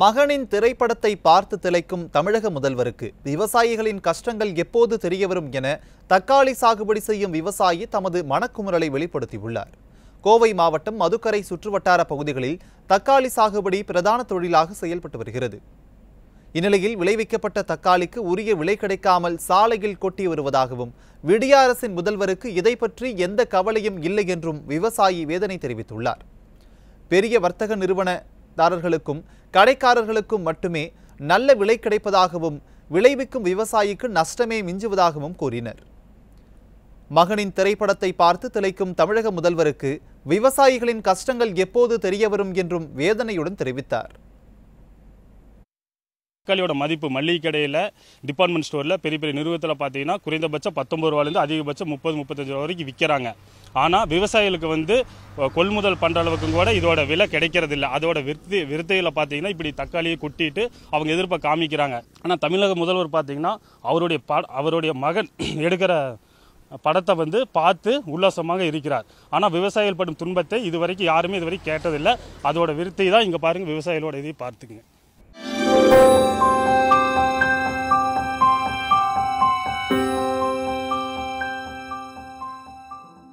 மகனின் திரைப்படத்தை பார்த்து திளைக்கும் தமிழக முதல்வருக்கு விவசாயிகளின் கஷ்டங்கள் எப்போது தெரியவரும் என தக்காளி சாகுபடி செய்யும் விவசாயி தமது மனக்குமுறலை வெளிப்படுத்தியுள்ளார் கோவை மாவட்டம் மதுக்கரை சுற்றுவட்டார பகுதிகளில் தக்காளி சாகுபடி பிரதான தொழிலாக செயல்பட்டு வருகிறது இந்நிலையில் விளைவிக்கப்பட்ட தக்காளிக்கு உரிய விலை கிடைக்காமல் சாலையில் கொட்டி வருவதாகவும் விடிய அரசின் முதல்வருக்கு இதை பற்றி எந்த கவலையும் இல்லை என்றும் விவசாயி வேதனை தெரிவித்துள்ளார் பெரிய வர்த்தக நிறுவன தாரர்களுக்கும் கடைக்காரர்களுக்கும் மட்டுமே நல்ல விலை கிடைப்பதாகவும் விளைவிக்கும் விவசாயிக்கு நஷ்டமே மிஞ்சுவதாகவும் கூறினர் மகனின் திரைப்படத்தை பார்த்து திளைக்கும் தமிழக முதல்வருக்கு விவசாயிகளின் கஷ்டங்கள் எப்போது தெரியவரும் என்றும் வேதனையுடன் தெரிவித்தார் தக்காளியோட மதிப்பு மல்லிகை கடையில் டிபார்ட்மெண்ட் ஸ்டோரில் பெரிய பெரிய நிறுவனத்தில் பார்த்தீங்கன்னா குறைந்தபட்சம் பத்தொம்பது ரூபாலேருந்து அதிகபட்சம் முப்பது முப்பத்தஞ்சு ரூபா வரைக்கும் விற்கிறாங்க ஆனால் விவசாயிகளுக்கு வந்து கொள்முதல் பண்ணுற அளவுக்கும் கூட இதோட விலை கிடைக்கிறது இல்லை அதோட விருத்தி விருத்தையில் பார்த்தீங்கன்னா இப்படி தக்காளியை கொட்டிட்டு அவங்க எதிர்ப்பை காமிக்கிறாங்க ஆனால் தமிழக முதல்வர் பார்த்தீங்கன்னா அவருடைய ப அவருடைய மகன் எடுக்கிற படத்தை வந்து பார்த்து உல்லாசமாக இருக்கிறார் ஆனால் விவசாயிகள் படும் துன்பத்தை இது வரைக்கும் யாருமே இது வரைக்கும் கேட்டதில்லை அதோட விருத்தி தான் இங்கே பாருங்கள் விவசாயிகளோட இதை பார்த்துக்குங்க